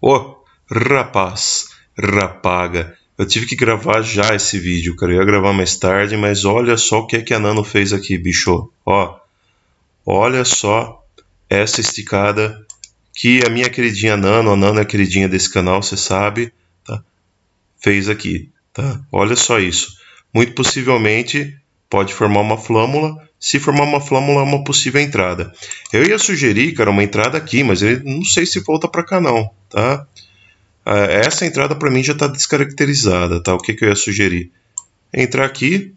Oh, rapaz, rapaga. Eu tive que gravar já esse vídeo, cara. Eu ia gravar mais tarde, mas olha só o que, é que a Nano fez aqui, bicho. Ó, olha só essa esticada que a minha queridinha Nano, a Nano é a queridinha desse canal, você sabe, tá? fez aqui. Tá? Olha só isso. Muito possivelmente pode formar uma flâmula se formar uma flâmula é uma possível entrada. Eu ia sugerir, cara, uma entrada aqui, mas ele não sei se volta para cá não, tá? É, essa entrada para mim já está descaracterizada, tá? O que, que eu ia sugerir? Entrar aqui,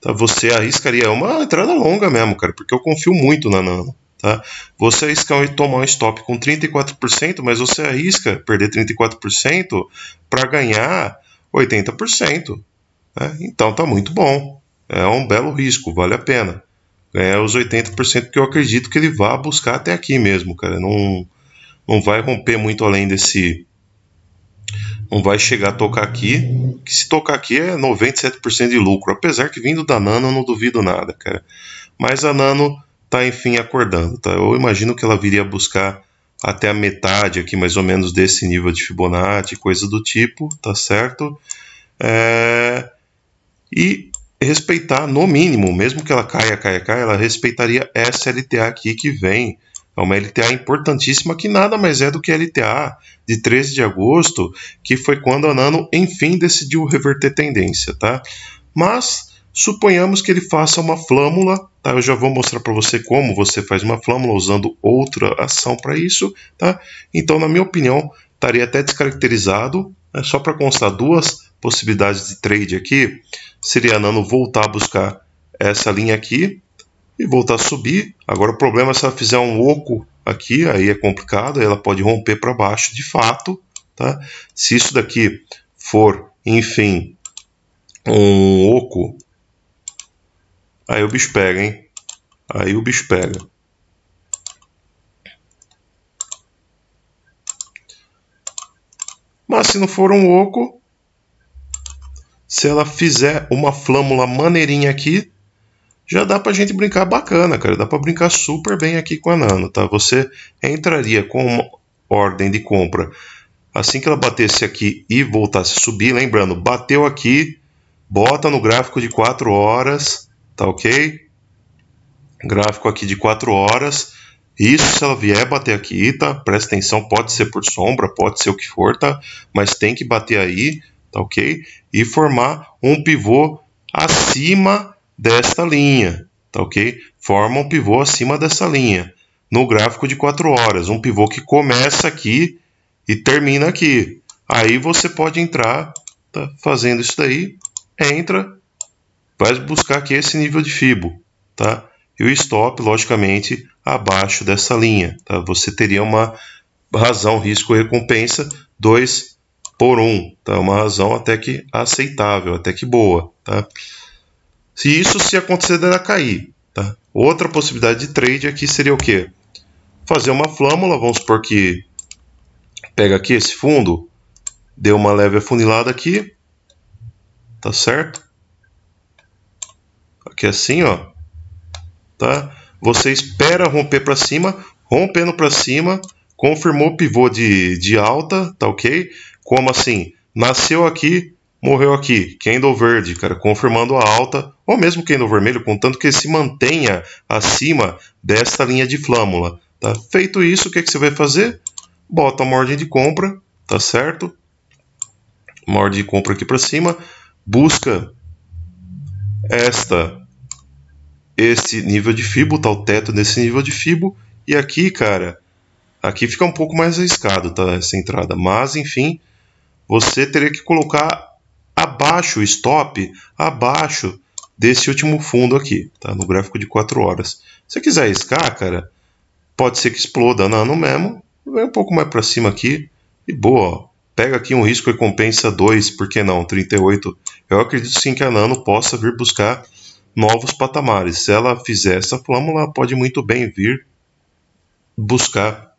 tá? Você arriscaria é uma entrada longa mesmo, cara, porque eu confio muito na Nano, tá? Você arrisca tomar um stop com 34%, mas você arrisca perder 34% para ganhar 80%, né? Então tá muito bom, é um belo risco, vale a pena. Ganhar é os 80% que eu acredito que ele vá buscar até aqui mesmo, cara. Não, não vai romper muito além desse. Não vai chegar a tocar aqui. Que se tocar aqui é 97% de lucro. Apesar que vindo da Nano eu não duvido nada, cara. Mas a Nano tá enfim acordando, tá? Eu imagino que ela viria buscar até a metade aqui, mais ou menos, desse nível de Fibonacci, coisa do tipo, tá certo? É... E respeitar, no mínimo, mesmo que ela caia, caia, caia, ela respeitaria essa LTA aqui que vem. É uma LTA importantíssima que nada mais é do que a LTA de 13 de agosto, que foi quando a Nano enfim decidiu reverter tendência, tá? Mas suponhamos que ele faça uma flâmula, tá? Eu já vou mostrar para você como você faz uma flâmula usando outra ação para isso, tá? Então, na minha opinião, estaria até descaracterizado, né? só para constar duas Possibilidade de trade aqui seria a Nano voltar a buscar essa linha aqui e voltar a subir. Agora o problema é se ela fizer um oco aqui, aí é complicado, aí ela pode romper para baixo de fato. Tá? Se isso daqui for, enfim, um oco, aí o bicho pega, hein? Aí o bicho pega. Mas se não for um oco, se ela fizer uma flâmula maneirinha aqui, já dá pra gente brincar bacana, cara. Dá pra brincar super bem aqui com a Nano, tá? Você entraria com uma ordem de compra assim que ela batesse aqui e voltasse a subir, lembrando, bateu aqui, bota no gráfico de 4 horas, tá ok? Gráfico aqui de 4 horas. Isso se ela vier bater aqui, tá? Presta atenção, pode ser por sombra, pode ser o que for, tá? Mas tem que bater aí tá ok? E formar um pivô acima desta linha, tá ok? Forma um pivô acima dessa linha no gráfico de 4 horas, um pivô que começa aqui e termina aqui. Aí você pode entrar tá fazendo isso daí, entra, vai buscar aqui esse nível de fibo, tá? E o stop, logicamente, abaixo dessa linha, tá? Você teria uma razão risco recompensa 2 por um, tá? Uma razão até que aceitável, até que boa, tá? Se isso se acontecer, dará cair, tá? Outra possibilidade de trade aqui seria o quê? Fazer uma flâmula, vamos supor que pega aqui esse fundo, deu uma leve afunilada aqui, tá certo? Aqui assim, ó, tá? Você espera romper para cima, rompendo para cima, confirmou o pivô de, de alta, tá ok? Como assim? Nasceu aqui, morreu aqui. Candle verde, cara, confirmando a alta, ou mesmo candle vermelho, contanto que se mantenha acima desta linha de flâmula. Tá? Feito isso, o que, é que você vai fazer? Bota uma ordem de compra, tá certo? Uma ordem de compra aqui para cima. Busca esta este nível de fibo, tá o teto nesse nível de fibo e aqui, cara, aqui fica um pouco mais arriscado, tá essa entrada, mas enfim, você teria que colocar abaixo, stop, abaixo desse último fundo aqui, tá? No gráfico de 4 horas. Se você quiser riscar, cara, pode ser que exploda nano mesmo, vem um pouco mais para cima aqui e boa, pega aqui um risco e compensa 2, por que não, 38. Eu acredito sim que a Nano possa vir buscar novos patamares. Se ela fizer essa flâmula, ela pode muito bem vir buscar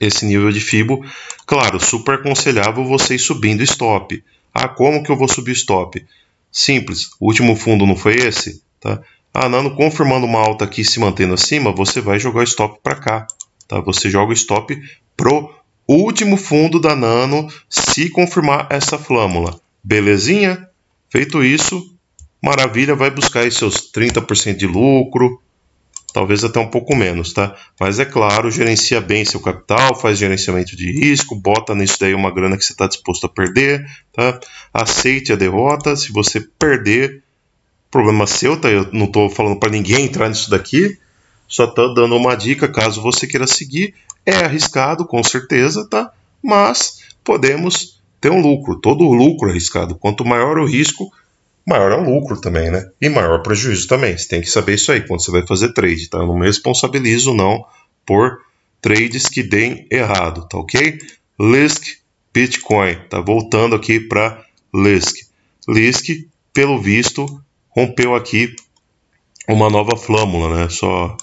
esse nível de FIBO. Claro, super aconselhável vocês subindo stop. Ah, como que eu vou subir stop? Simples, o último fundo não foi esse? Tá? Ah, Nano, confirmando uma alta aqui se mantendo acima, você vai jogar stop para cá. Tá? Você joga stop pro último fundo da Nano se confirmar essa flâmula. Belezinha? Feito isso, maravilha, vai buscar aí seus 30% de lucro, talvez até um pouco menos, tá? Mas é claro, gerencia bem seu capital, faz gerenciamento de risco, bota nisso daí uma grana que você está disposto a perder, tá? Aceite a derrota, se você perder, problema seu, tá? Eu não estou falando para ninguém entrar nisso daqui, só estou dando uma dica caso você queira seguir. É arriscado, com certeza, tá? Mas podemos ter um lucro. Todo lucro é arriscado. Quanto maior o risco, maior é o lucro também, né? E maior o prejuízo também. Você tem que saber isso aí quando você vai fazer trade, tá? Eu não me responsabilizo não por trades que deem errado, tá ok? Lisk Bitcoin, tá voltando aqui para Lisk. Lisk, pelo visto, rompeu aqui uma nova flâmula, né? Só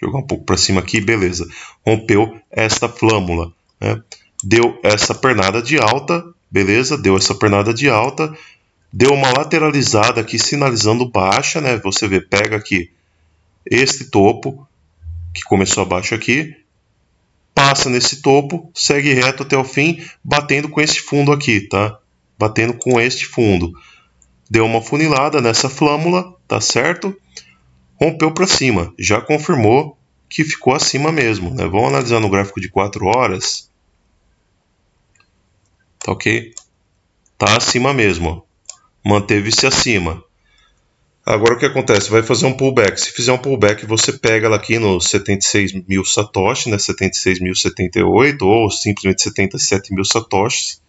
jogar um pouco para cima aqui, beleza. Rompeu esta flâmula, né? Deu essa pernada de alta, beleza? Deu essa pernada de alta deu uma lateralizada aqui sinalizando baixa, né? Você vê, pega aqui este topo que começou abaixo aqui, passa nesse topo, segue reto até o fim, batendo com esse fundo aqui, tá? Batendo com este fundo. Deu uma funilada nessa flâmula, tá certo? Rompeu para cima, já confirmou que ficou acima mesmo, né? Vamos analisar no gráfico de 4 horas. Tá ok? Tá acima mesmo, ó manteve-se acima. Agora o que acontece? Vai fazer um pullback. Se fizer um pullback, você pega ela aqui no 76 mil satoshi, né? 76.078 ou simplesmente 77 mil satoshis.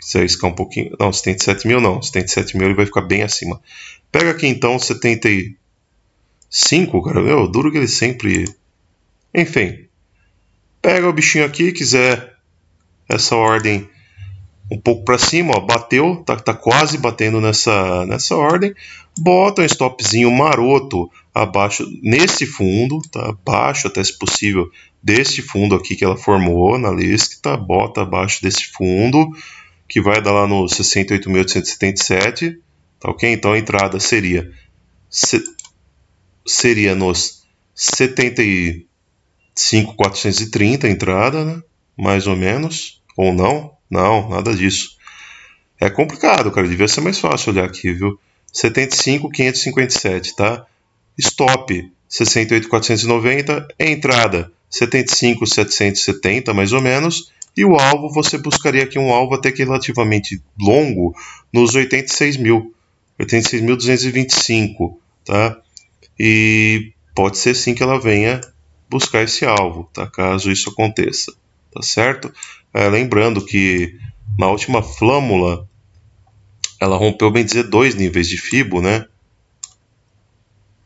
Se arriscar um pouquinho. Não, 77 mil não. 77 mil ele vai ficar bem acima. Pega aqui então 75, cara. Meu, duro que ele sempre. Enfim. Pega o bichinho aqui, quiser essa ordem um pouco para cima, ó, bateu, tá, tá quase batendo nessa, nessa ordem, bota um stopzinho maroto abaixo nesse fundo, tá abaixo até se possível desse fundo aqui que ela formou na lista tá bota abaixo desse fundo que vai dar lá no 68.877, tá ok? Então a entrada seria se, seria nos 75.430 entrada, né? mais ou menos, ou não, não, nada disso. É complicado, cara. Devia ser mais fácil olhar aqui, viu? 75.557, tá? Stop, 68.490. É entrada, 75.770, mais ou menos. E o alvo, você buscaria aqui um alvo até que relativamente longo, nos 86.000. mil. 86.225, tá? E pode ser sim que ela venha buscar esse alvo, tá? Caso isso aconteça, tá certo? É, lembrando que na última flâmula ela rompeu, bem dizer, dois níveis de Fibo, né?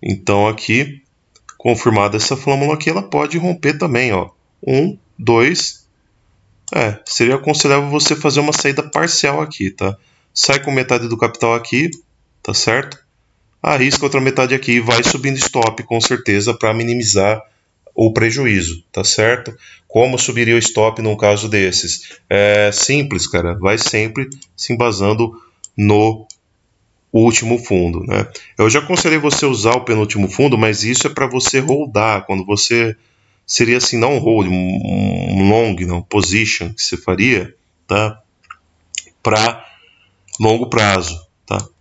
Então aqui, confirmada essa flâmula aqui, ela pode romper também, ó. Um, dois. É, seria aconselhável você fazer uma saída parcial aqui, tá? Sai com metade do capital aqui, tá certo? Arrisca outra metade aqui e vai subindo stop, com certeza, para minimizar ou prejuízo, tá certo? Como subiria o stop num caso desses? É simples, cara, vai sempre se embasando no último fundo, né? Eu já aconselhei você usar o penúltimo fundo, mas isso é para você holdar, quando você seria assim, não hold, um long, não, position que você faria, tá? Para longo prazo,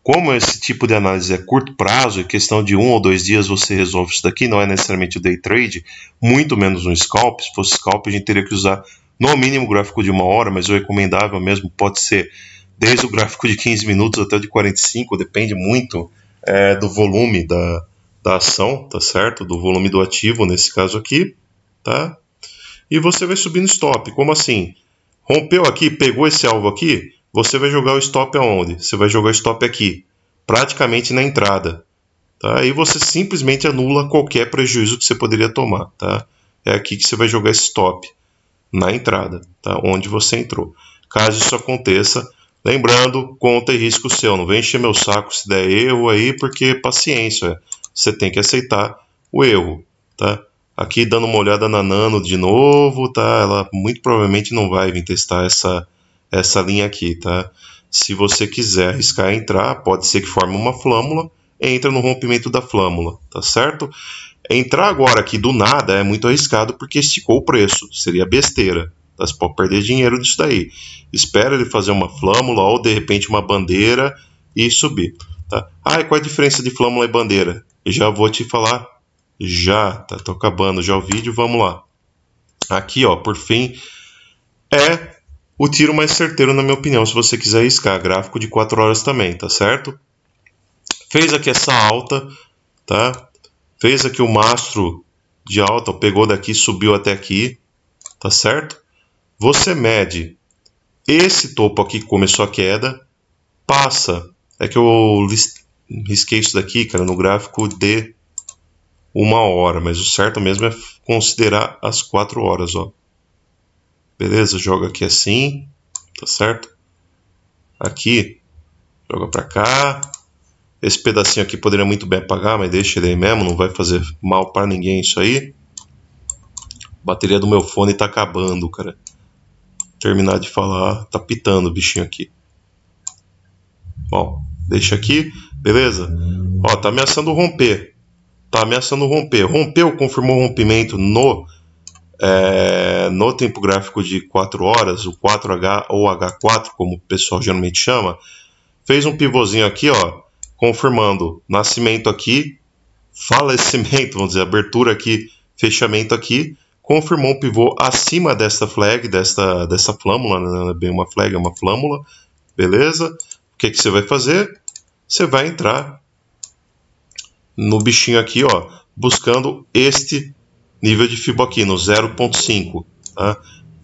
como esse tipo de análise é curto prazo, em questão de um ou dois dias você resolve isso daqui, não é necessariamente o day trade, muito menos um scalp. Se fosse scalp, a gente teria que usar no mínimo gráfico de uma hora, mas o recomendável mesmo pode ser desde o gráfico de 15 minutos até o de 45, depende muito é, do volume da, da ação, tá certo? Do volume do ativo, nesse caso aqui, tá? E você vai subindo stop. Como assim? Rompeu aqui, pegou esse alvo aqui, você vai jogar o stop aonde? Você vai jogar o stop aqui, praticamente na entrada. Tá? Aí você simplesmente anula qualquer prejuízo que você poderia tomar. Tá? É aqui que você vai jogar esse stop, na entrada, tá? onde você entrou. Caso isso aconteça, lembrando, conta e risco seu. Não vem encher meu saco se der erro aí, porque paciência, é. você tem que aceitar o erro. Tá? Aqui dando uma olhada na Nano de novo, tá? Ela muito provavelmente não vai vir testar essa essa linha aqui, tá? Se você quiser arriscar entrar, pode ser que forme uma flâmula, entra no rompimento da flâmula, tá certo? Entrar agora aqui do nada é muito arriscado porque esticou o preço, seria besteira. Tá? Você pode perder dinheiro disso daí. Espera ele fazer uma flâmula ou de repente uma bandeira e subir. Tá? Ah, e qual é a diferença de flâmula e bandeira? Eu já vou te falar já, tá? Tô acabando já o vídeo, vamos lá. Aqui, ó, por fim, é o tiro mais certeiro, na minha opinião, se você quiser riscar. Gráfico de 4 horas também, tá certo? Fez aqui essa alta, tá? Fez aqui o mastro de alta, pegou daqui, subiu até aqui, tá certo? Você mede esse topo aqui que começou a queda, passa. É que eu risquei isso daqui, cara, no gráfico de uma hora, mas o certo mesmo é considerar as quatro horas, ó. Beleza, joga aqui assim, tá certo? Aqui, joga para cá. Esse pedacinho aqui poderia muito bem apagar, mas deixa ele aí mesmo, não vai fazer mal para ninguém isso aí. A bateria do meu fone tá acabando, cara. Terminar de falar, tá pitando o bichinho aqui. Bom, deixa aqui, beleza? Ó, tá ameaçando romper. Tá ameaçando romper. Rompeu, confirmou o rompimento no é, no tempo gráfico de 4 horas, o 4H ou H4, como o pessoal geralmente chama, fez um pivôzinho aqui, ó, confirmando nascimento aqui, falecimento, vamos dizer, abertura aqui, fechamento aqui, confirmou um pivô acima desta flag, desta, dessa flâmula, não né, é bem uma flag, é uma flâmula, beleza? O que, que você vai fazer? Você vai entrar no bichinho aqui, ó, buscando este nível de Fibonacci, 0.5. Tá?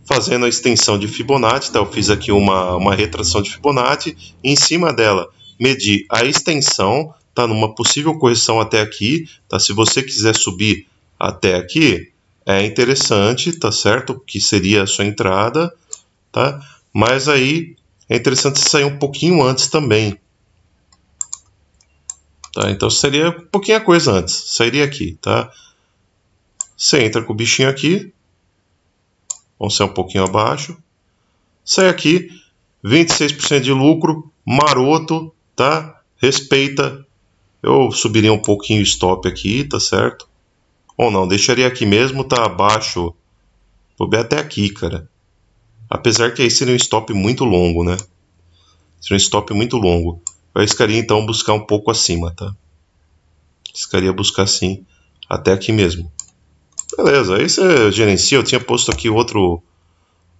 Fazendo a extensão de Fibonacci, tá? eu fiz aqui uma, uma retração de Fibonacci, e em cima dela medir a extensão, tá? numa possível correção até aqui. Tá? Se você quiser subir até aqui, é interessante, tá certo? Que seria a sua entrada, tá? Mas aí é interessante sair um pouquinho antes também. Tá? Então seria um pouquinho a coisa antes, sairia aqui, tá? Você entra com o bichinho aqui. Vamos ser um pouquinho abaixo. Sai aqui. 26% de lucro. Maroto, tá? Respeita. Eu subiria um pouquinho o stop aqui, tá certo? Ou não, deixaria aqui mesmo, tá abaixo. Vou até aqui, cara. Apesar que aí seria um stop muito longo, né? Seria um stop muito longo. Eu arriscaria então buscar um pouco acima, tá? Arriscaria buscar sim, até aqui mesmo. Beleza, aí você gerencia. Eu tinha posto aqui outro,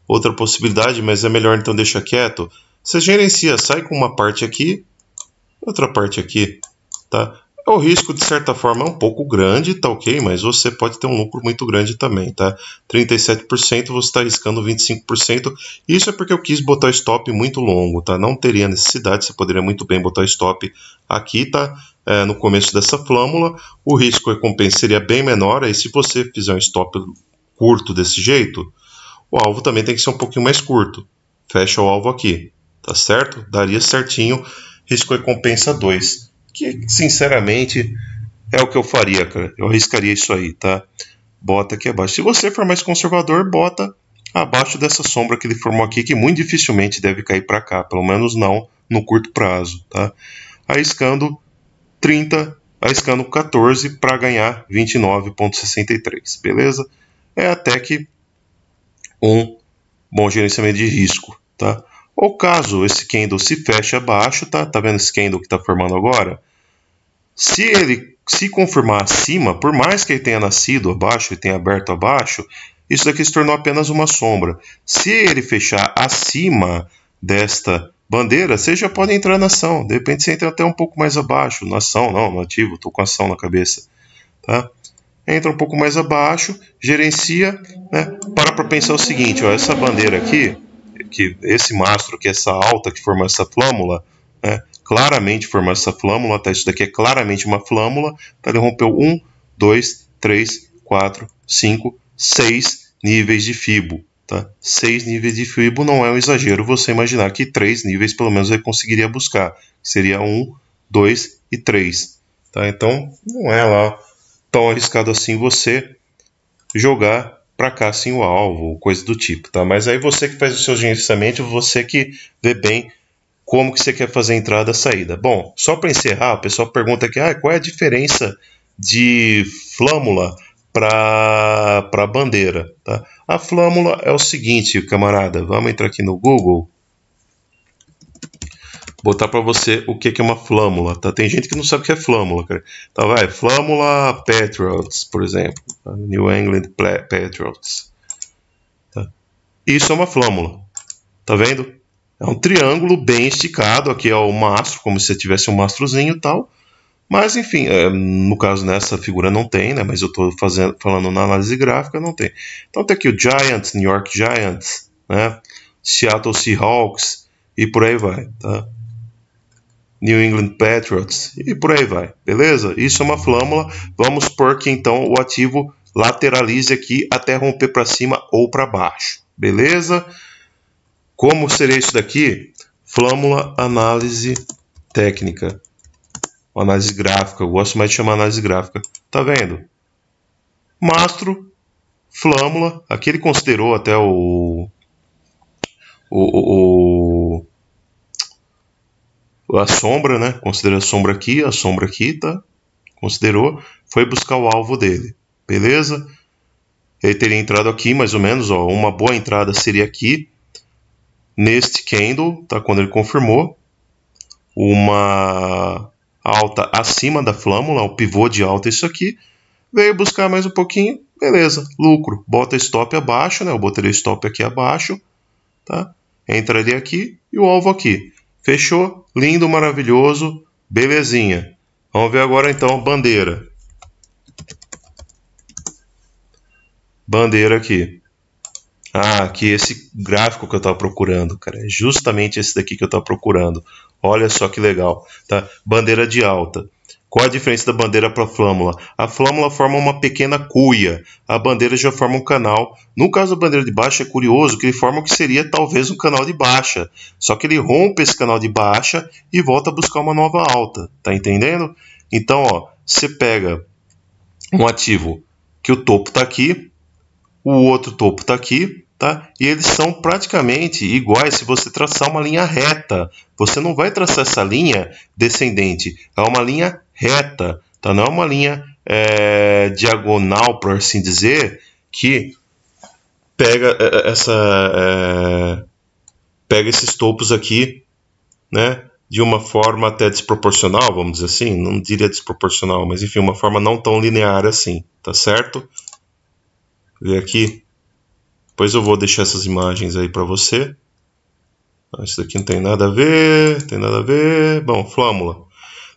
outra possibilidade, mas é melhor então deixar quieto. Você gerencia, sai com uma parte aqui, outra parte aqui, tá? O risco, de certa forma, é um pouco grande, tá ok? Mas você pode ter um lucro muito grande também, tá? 37%, você está arriscando 25%. Isso é porque eu quis botar stop muito longo, tá? Não teria necessidade, você poderia muito bem botar stop aqui, tá? é, no começo dessa flâmula, o risco recompensa seria bem menor. Aí, se você fizer um stop curto desse jeito, o alvo também tem que ser um pouquinho mais curto. Fecha o alvo aqui, tá certo? Daria certinho risco recompensa 2, que sinceramente é o que eu faria, cara. Eu arriscaria isso aí, tá? Bota aqui abaixo. Se você for mais conservador, bota abaixo dessa sombra que ele formou aqui, que muito dificilmente deve cair para cá, pelo menos não no curto prazo, tá? Arriscando 30, arriscando 14 para ganhar 29,63, beleza? É até que um bom gerenciamento de risco, tá? Ou caso esse candle se feche abaixo, tá? Tá vendo esse candle que está formando agora? Se ele se confirmar acima, por mais que ele tenha nascido abaixo e tenha aberto abaixo, isso daqui se tornou apenas uma sombra. Se ele fechar acima desta Bandeira, você já pode entrar na ação. De repente você entra até um pouco mais abaixo. Na ação, não, no ativo, estou com ação na cabeça. Tá? Entra um pouco mais abaixo, gerencia, né? para para pensar o seguinte: ó, essa bandeira aqui, que esse mastro que essa alta que forma essa flâmula, né? claramente forma essa flâmula, tá? isso daqui é claramente uma flâmula. Tá? Ele rompeu 1, 2, 3, 4, 5, 6 níveis de fibo. Tá? Seis níveis de Fibo não é um exagero você imaginar que três níveis pelo menos ele conseguiria buscar. Seria um, dois e três. Tá? Então não é lá tão arriscado assim você jogar para cá sem assim o alvo, coisa do tipo. Tá? Mas aí você que faz o seu gerenciamento, você que vê bem como que você quer fazer a entrada e a saída. Bom, só para encerrar, o pessoal pergunta aqui, ah, qual é a diferença de flâmula para a bandeira. Tá? A flâmula é o seguinte, camarada. Vamos entrar aqui no Google. Botar para você o que, que é uma flâmula. Tá? Tem gente que não sabe o que é flâmula. Cara. tá vai, flâmula Patriots, por exemplo. Tá? New England Patriots. Tá? Isso é uma flâmula. Tá vendo? É um triângulo bem esticado. Aqui é o mastro, como se tivesse um mastrozinho e tal. Mas, enfim, é, no caso nessa figura não tem, né? Mas eu estou falando na análise gráfica, não tem. Então tem aqui o Giants, New York Giants, né? Seattle Seahawks e por aí vai, tá? New England Patriots e por aí vai, beleza? Isso é uma flâmula. Vamos supor que então o ativo lateralize aqui até romper para cima ou para baixo, beleza? Como seria isso daqui? Flâmula análise técnica análise gráfica, eu gosto mais de chamar análise gráfica. Tá vendo? Mastro, flâmula, aqui ele considerou até o o, o, o, a sombra, né? Considera a sombra aqui, a sombra aqui, tá? Considerou, foi buscar o alvo dele, beleza? Ele teria entrado aqui, mais ou menos, ó, uma boa entrada seria aqui, neste candle, tá? Quando ele confirmou, uma alta acima da flâmula, o pivô de alta é isso aqui, veio buscar mais um pouquinho, beleza, lucro, bota stop abaixo, né? Eu botaria stop aqui abaixo, tá? Entraria aqui e o alvo aqui. Fechou? Lindo, maravilhoso, belezinha. Vamos ver agora então bandeira. Bandeira aqui. Ah, aqui esse gráfico que eu estava procurando, cara. É justamente esse daqui que eu estava procurando. Olha só que legal, tá? Bandeira de alta. Qual a diferença da bandeira para a flâmula? A flâmula forma uma pequena cuia, a bandeira já forma um canal. No caso da bandeira de baixa, é curioso que ele forma o que seria talvez um canal de baixa, só que ele rompe esse canal de baixa e volta a buscar uma nova alta, tá entendendo? Então, ó, você pega um ativo que o topo está aqui, o outro topo está aqui, Tá? E eles são praticamente iguais se você traçar uma linha reta. Você não vai traçar essa linha descendente, é uma linha reta, tá? não é uma linha é, diagonal, por assim dizer, que pega é, é, essa é, pega esses topos aqui, né, de uma forma até desproporcional, vamos dizer assim, não diria desproporcional, mas enfim, uma forma não tão linear assim, tá certo? E aqui depois eu vou deixar essas imagens aí para você. Ah, isso daqui não tem nada a ver, tem nada a ver. Bom, flâmula.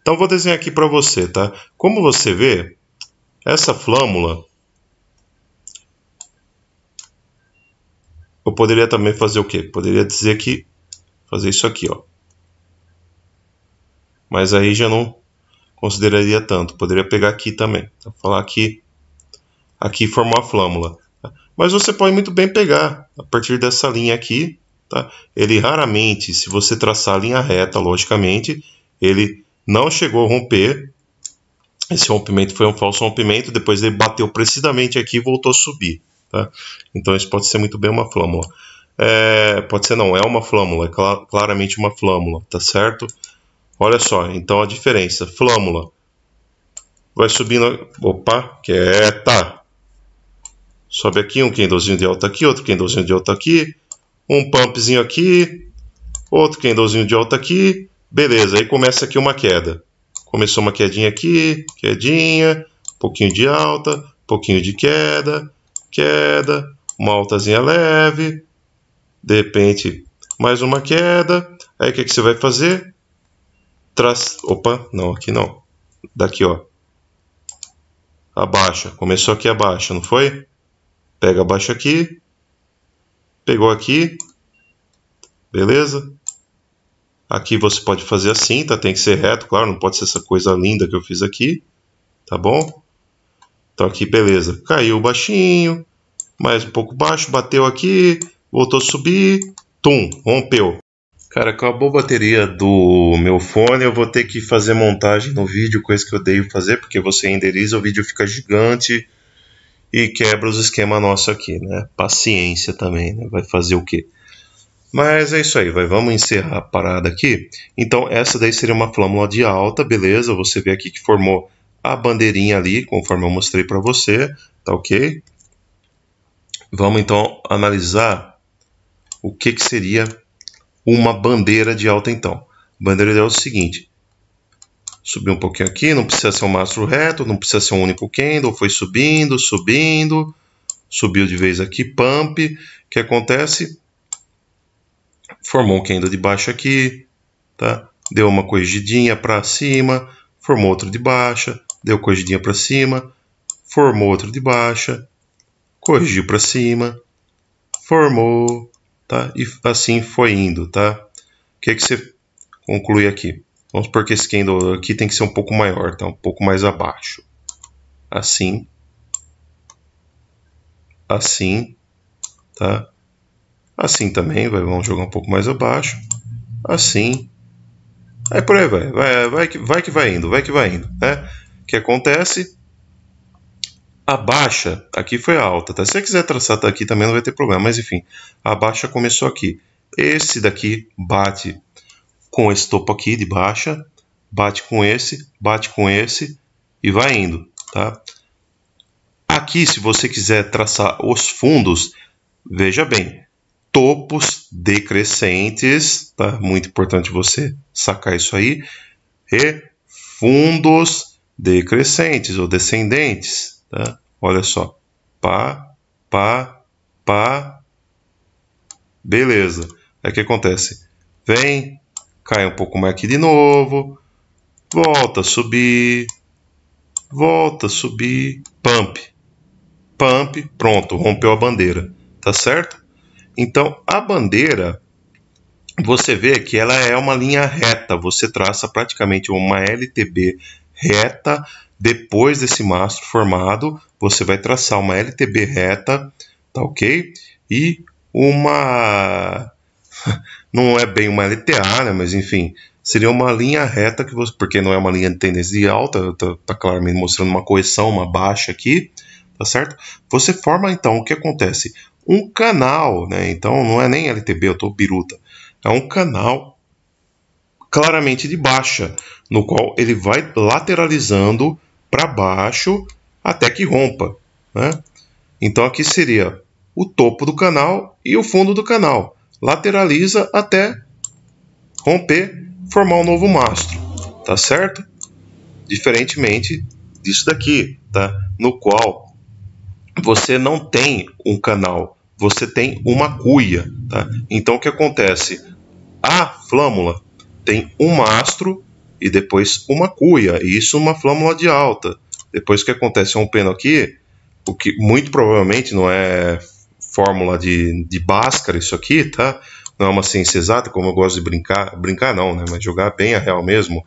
Então vou desenhar aqui para você, tá? Como você vê, essa flâmula eu poderia também fazer o quê? Poderia dizer que fazer isso aqui, ó. Mas aí já não consideraria tanto. Poderia pegar aqui também. falar aqui, aqui formar a flâmula. Mas você pode muito bem pegar a partir dessa linha aqui. Tá? Ele raramente, se você traçar a linha reta, logicamente, ele não chegou a romper. Esse rompimento foi um falso rompimento, depois ele bateu precisamente aqui e voltou a subir. Tá? Então isso pode ser muito bem uma flâmula. É, pode ser não, é uma flâmula, é cl claramente uma flâmula, tá certo? Olha só, então a diferença, flâmula vai subindo, opa, quieta, Sobe aqui, um candlezinho de alta aqui, outro candlezinho de alta aqui. Um pumpzinho aqui. Outro candlezinho de alta aqui. Beleza, aí começa aqui uma queda. Começou uma quedinha aqui, quedinha, pouquinho de alta, pouquinho de queda, queda, uma altazinha leve. De repente, mais uma queda. Aí o que, é que você vai fazer? Traz... Opa, não, aqui não. Daqui, ó. Abaixa. Começou aqui abaixo, não foi? Pega abaixo aqui. Pegou aqui. Beleza? Aqui você pode fazer assim, tá? Tem que ser reto, claro, não pode ser essa coisa linda que eu fiz aqui. Tá bom? Então aqui, beleza. Caiu baixinho, mais um pouco baixo, bateu aqui, voltou a subir, tum, rompeu. Cara, acabou a bateria do meu fone, eu vou ter que fazer montagem no vídeo, coisa que eu odeio fazer, porque você renderiza, o vídeo fica gigante, e quebra os esquema nosso aqui, né? Paciência também, né? Vai fazer o quê? Mas é isso aí, vai. Vamos encerrar a parada aqui. Então, essa daí seria uma flâmula de alta, beleza? Você vê aqui que formou a bandeirinha ali, conforme eu mostrei para você, tá ok? Vamos então analisar o que, que seria uma bandeira de alta, então. Bandeira de alta é o seguinte: subir um pouquinho aqui, não precisa ser um mastro reto, não precisa ser um único candle, foi subindo, subindo, subiu de vez aqui, pump, o que acontece? Formou um candle de baixo aqui, tá? Deu uma corrigidinha para cima, formou outro de baixa, deu corrigidinha para cima, formou outro de baixa, corrigiu para cima, formou, tá? E assim foi indo, tá? O que é que você conclui aqui? Vamos supor que esse candle aqui tem que ser um pouco maior, tá? Um pouco mais abaixo. Assim. Assim. Tá? Assim também, vai, vamos jogar um pouco mais abaixo. Assim. Aí por aí vai. Vai, vai, que, vai que vai indo, vai que vai indo, né? O que acontece? A baixa aqui foi alta, tá? Se você quiser traçar aqui também não vai ter problema, mas enfim. A baixa começou aqui. Esse daqui bate com esse topo aqui de baixa, bate com esse, bate com esse e vai indo, tá? Aqui, se você quiser traçar os fundos, veja bem, topos decrescentes, tá? Muito importante você sacar isso aí, e fundos decrescentes ou descendentes, tá? Olha só, pá, pá, pá, beleza. é o que acontece? Vem, cai um pouco mais aqui de novo, volta a subir, volta a subir, pump, pump, pronto, rompeu a bandeira, tá certo? Então a bandeira, você vê que ela é uma linha reta, você traça praticamente uma LTB reta, depois desse mastro formado, você vai traçar uma LTB reta, tá ok? E uma não é bem uma LTA, né? Mas enfim, seria uma linha reta que você, porque não é uma linha de tendência de alta, está tá claramente mostrando uma correção, uma baixa aqui, tá certo? Você forma então o que acontece? Um canal, né? Então não é nem LTB, eu tô biruta. É um canal claramente de baixa, no qual ele vai lateralizando para baixo até que rompa, né? Então aqui seria o topo do canal e o fundo do canal lateraliza até romper, formar um novo mastro, tá certo? Diferentemente disso daqui, tá? No qual você não tem um canal, você tem uma cuia, tá? Então o que acontece? A flâmula tem um mastro e depois uma cuia, e isso uma flâmula de alta. Depois o que acontece rompendo é aqui, o que muito provavelmente não é fórmula de, de Bhaskara isso aqui, tá? Não é uma ciência exata, como eu gosto de brincar, brincar não, né? Mas jogar bem a real mesmo.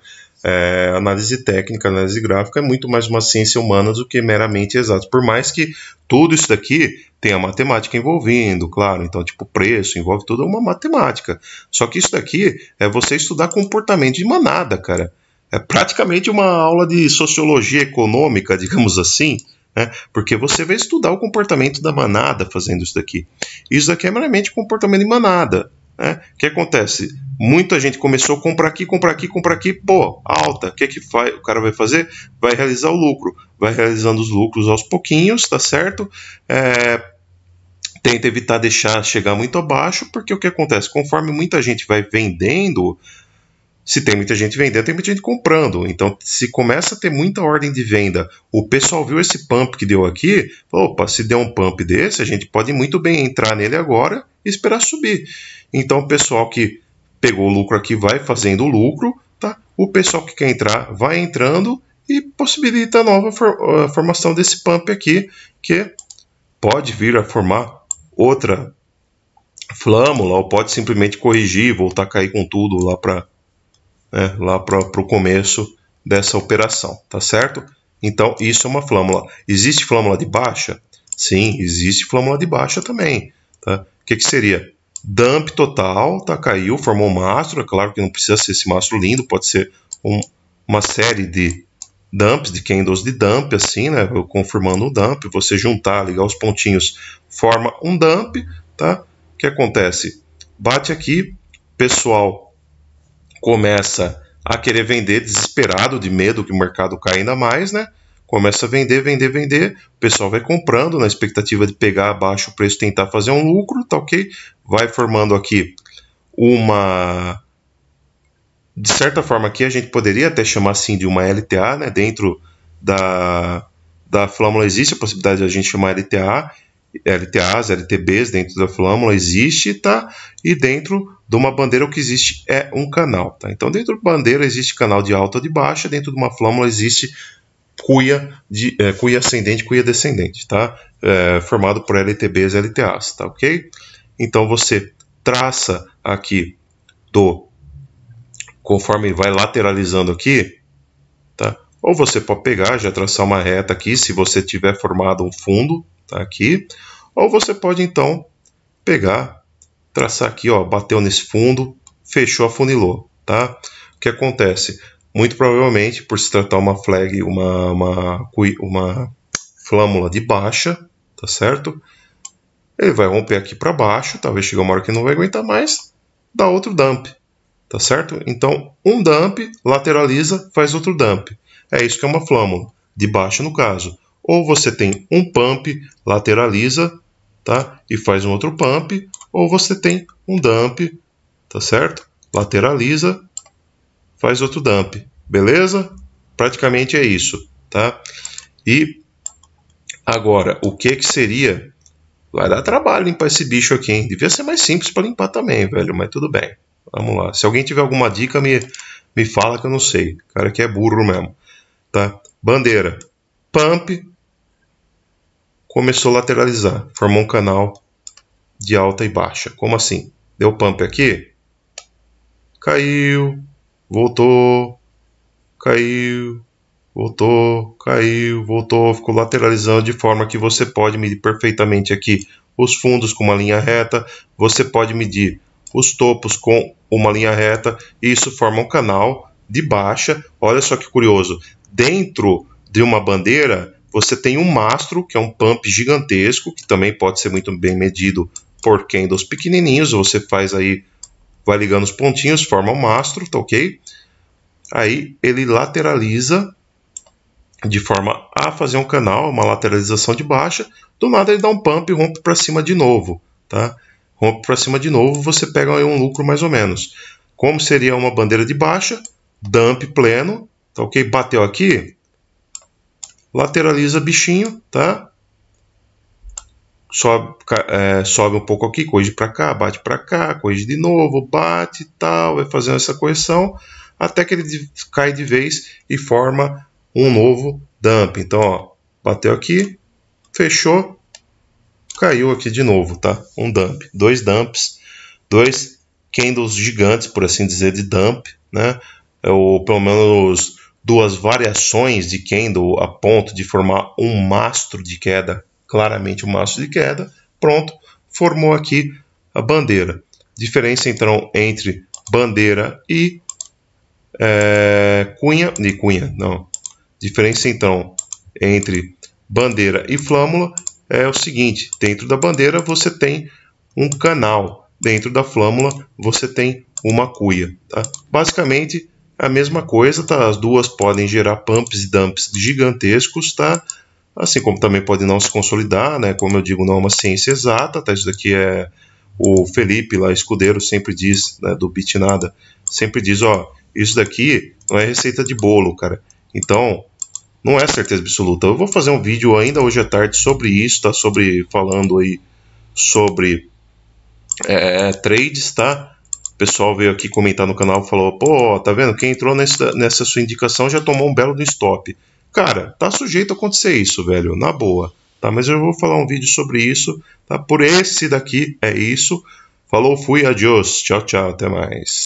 É, análise técnica, análise gráfica é muito mais uma ciência humana do que meramente exato. Por mais que tudo isso daqui tenha matemática envolvendo, claro. Então, tipo, preço envolve tudo é uma matemática. Só que isso daqui é você estudar comportamento de manada, cara. É praticamente uma aula de sociologia econômica, digamos assim. Né? Porque você vai estudar o comportamento da manada fazendo isso daqui. Isso daqui é meramente comportamento de manada. Né? O que acontece? Muita gente começou a comprar aqui, comprar aqui, comprar aqui, pô, alta. O que, é que o cara vai fazer? Vai realizar o lucro. Vai realizando os lucros aos pouquinhos, tá certo? É, tenta evitar deixar chegar muito abaixo, porque o que acontece? Conforme muita gente vai vendendo, se tem muita gente vendendo, tem muita gente comprando. Então, se começa a ter muita ordem de venda, o pessoal viu esse pump que deu aqui, opa, se der um pump desse, a gente pode muito bem entrar nele agora e esperar subir. Então, o pessoal que pegou o lucro aqui vai fazendo o lucro, tá? O pessoal que quer entrar vai entrando e possibilita a nova for, a eh, formação desse pump aqui, que pode vir a formar outra flâmula ou pode simplesmente corrigir, voltar a cair com tudo lá para né, lá para o começo dessa operação, tá certo? Então, isso é uma flâmula. Existe flâmula de baixa? Sim, existe flâmula de baixa também. Tá? O que, que seria? Dump total, tá? caiu, formou um mastro. É claro que não precisa ser esse mastro lindo, pode ser um, uma série de dumps, de candles de dump, assim, né? Confirmando um dump, você juntar, ligar os pontinhos, forma um dump, tá? O que acontece? Bate aqui, pessoal começa a querer vender desesperado de medo que o mercado caia ainda mais, né? Começa a vender, vender, vender. O pessoal vai comprando na expectativa de pegar abaixo o preço, tentar fazer um lucro, tá ok? Vai formando aqui uma de certa forma aqui a gente poderia até chamar assim de uma LTA, né? Dentro da da flâmula existe a possibilidade de a gente chamar LTA, LTAs, LTBs dentro da flâmula existe, tá? E dentro de uma bandeira o que existe é um canal. Tá? Então, dentro da bandeira existe canal de alta ou de baixa, dentro de uma flâmula existe cuia, de, é, cuia ascendente cuia descendente, tá? É, formado por LTBs e LTAs, tá ok? Então, você traça aqui do conforme vai lateralizando aqui, tá? Ou você pode pegar, já traçar uma reta aqui, se você tiver formado um fundo, tá aqui. Ou você pode então pegar traçar aqui, ó, bateu nesse fundo, fechou, afunilou, tá? O que acontece? Muito provavelmente, por se tratar uma flag, uma, uma, uma flâmula de baixa, tá certo? Ele vai romper aqui para baixo, talvez chegue uma hora que não vai aguentar mais, dá outro dump, tá certo? Então, um dump lateraliza, faz outro dump. É isso que é uma flâmula, de baixo no caso. Ou você tem um pump, lateraliza, tá? E faz um outro pump, ou você tem um dump, tá certo? Lateraliza, faz outro dump, beleza? Praticamente é isso, tá? E agora, o que que seria? Vai dar trabalho limpar esse bicho aqui, hein? Devia ser mais simples para limpar também, velho, mas tudo bem. Vamos lá. Se alguém tiver alguma dica, me, me fala que eu não sei. O cara que é burro mesmo, tá? Bandeira. Pump. Começou a lateralizar. Formou um canal de alta e baixa. Como assim? Deu pump aqui, caiu, voltou, caiu, voltou, caiu, voltou, ficou lateralizando de forma que você pode medir perfeitamente aqui os fundos com uma linha reta, você pode medir os topos com uma linha reta, e isso forma um canal de baixa. Olha só que curioso, dentro de uma bandeira você tem um mastro, que é um pump gigantesco, que também pode ser muito bem medido por dos pequenininhos, você faz aí, vai ligando os pontinhos, forma um mastro, tá ok? Aí ele lateraliza de forma a fazer um canal, uma lateralização de baixa, do nada ele dá um pump e rompe para cima de novo, tá? Rompe para cima de novo, você pega aí um lucro mais ou menos. Como seria uma bandeira de baixa, dump pleno, tá ok? Bateu aqui, lateraliza bichinho, tá? sobe, é, sobe um pouco aqui, corrige para cá, bate para cá, corrige de novo, bate e tal, vai fazendo essa correção até que ele cai de vez e forma um novo dump. Então, ó, bateu aqui, fechou, caiu aqui de novo, tá? Um dump, dois dumps, dois candles gigantes, por assim dizer, de dump, né? É Ou pelo menos duas variações de candle a ponto de formar um mastro de queda claramente o maço de queda, pronto, formou aqui a bandeira. Diferença então entre bandeira e é, cunha, e cunha, não. Diferença então entre bandeira e flâmula é o seguinte: dentro da bandeira você tem um canal, dentro da flâmula você tem uma cuia. Tá? Basicamente é a mesma coisa, tá? As duas podem gerar pumps e dumps gigantescos, tá? assim como também pode não se consolidar, né? Como eu digo, não é uma ciência exata, tá? Isso daqui é o Felipe lá, escudeiro, sempre diz, né, do Bitnada, sempre diz, ó, isso daqui não é receita de bolo, cara. Então, não é certeza absoluta. Eu vou fazer um vídeo ainda hoje à tarde sobre isso, tá? Sobre, falando aí sobre é, é trades, tá? O pessoal veio aqui comentar no canal falou, pô, tá vendo? Quem entrou nessa, nessa sua indicação já tomou um belo do stop. Cara, tá sujeito a acontecer isso, velho, na boa. Tá, mas eu vou falar um vídeo sobre isso, tá? Por esse daqui é isso. Falou, fui, adiós. Tchau, tchau, até mais.